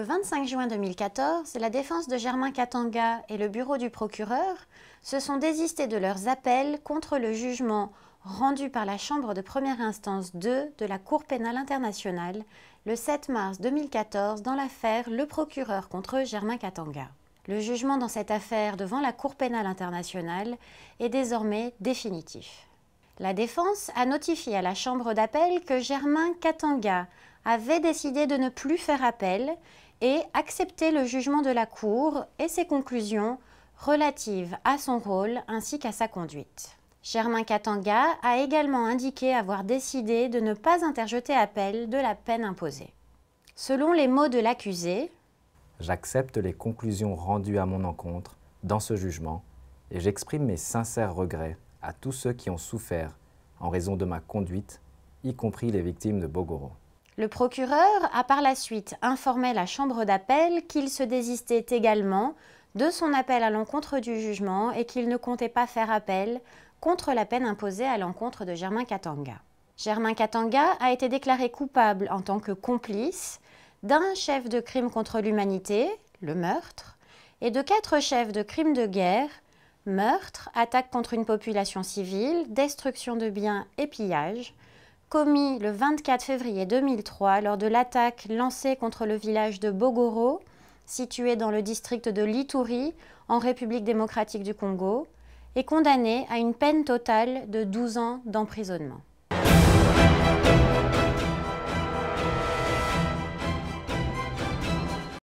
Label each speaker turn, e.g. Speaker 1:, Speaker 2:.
Speaker 1: Le 25 juin 2014, la défense de Germain Katanga et le bureau du procureur se sont désistés de leurs appels contre le jugement rendu par la Chambre de première instance 2 de la Cour pénale internationale le 7 mars 2014 dans l'affaire Le procureur contre Germain Katanga. Le jugement dans cette affaire devant la Cour pénale internationale est désormais définitif. La défense a notifié à la Chambre d'appel que Germain Katanga avait décidé de ne plus faire appel et accepter le jugement de la Cour et ses conclusions relatives à son rôle ainsi qu'à sa conduite. Germain Katanga a également indiqué avoir décidé de ne pas interjeter appel de la peine imposée. Selon les mots de l'accusé,
Speaker 2: J'accepte les conclusions rendues à mon encontre dans ce jugement et j'exprime mes sincères regrets à tous ceux qui ont souffert en raison de ma conduite, y compris les victimes de Bogoro.
Speaker 1: Le procureur a par la suite informé la Chambre d'appel qu'il se désistait également de son appel à l'encontre du jugement et qu'il ne comptait pas faire appel contre la peine imposée à l'encontre de Germain Katanga. Germain Katanga a été déclaré coupable en tant que complice d'un chef de crime contre l'humanité, le meurtre, et de quatre chefs de crimes de guerre, meurtre, attaque contre une population civile, destruction de biens et pillage, commis le 24 février 2003 lors de l'attaque lancée contre le village de Bogoro, situé dans le district de Litouri, en République démocratique du Congo, est condamné à une peine totale de 12 ans d'emprisonnement.